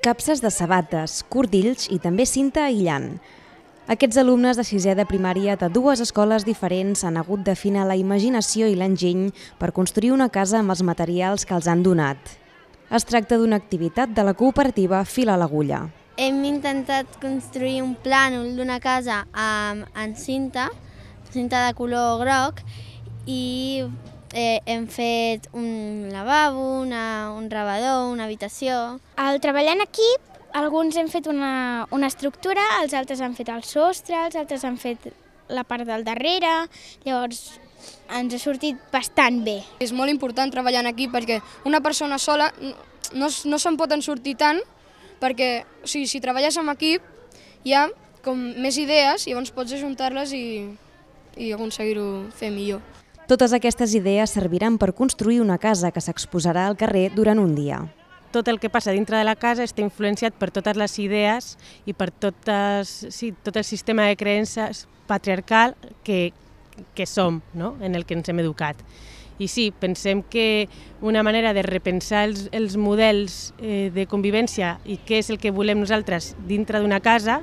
capses de sabates, cordills i també cinta aïllant. Aquests alumnes de sisè de primària de dues escoles diferents han hagut d'afinar la imaginació i l'enginy per construir una casa amb els materials que els han donat. Es tracta d'una activitat de la cooperativa Fila l'Agulla. Hem intentat construir un plànol d'una casa amb, en cinta, cinta de color groc, i eh, hem fet un lavabo, una, un rebedor, una habitació... Al treballar en equip, alguns hem fet una, una estructura, els altres han fet el sostre, els altres han fet la part del darrere, llavors ens ha sortit bastant bé. És molt important treballar en equip perquè una persona sola no, no se'n pot en sortir tant perquè o sigui, si treballes en equip hi ha com més idees, i llavors pots ajuntar-les i, i aconseguir-ho fer millor. Totes aquestes idees serviran per construir una casa que s'exposarà al carrer durant un dia. Tot el que passa dintre de la casa està influenciat per totes les idees i per totes, sí, tot el sistema de creences patriarcal que, que som, no? en el que ens hem educat. I sí, pensem que una manera de repensar els, els models eh, de convivència i què és el que volem nosaltres dintre d'una casa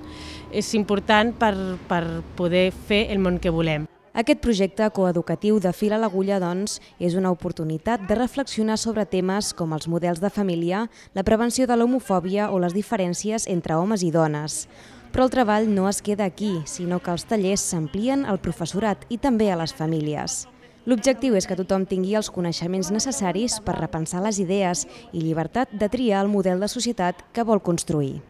és important per, per poder fer el món que volem. Aquest projecte coeducatiu de Fil a l'Agulla, doncs, és una oportunitat de reflexionar sobre temes com els models de família, la prevenció de l'homofòbia o les diferències entre homes i dones. Però el treball no es queda aquí, sinó que els tallers s'amplien al professorat i també a les famílies. L'objectiu és que tothom tingui els coneixements necessaris per repensar les idees i llibertat de triar el model de societat que vol construir.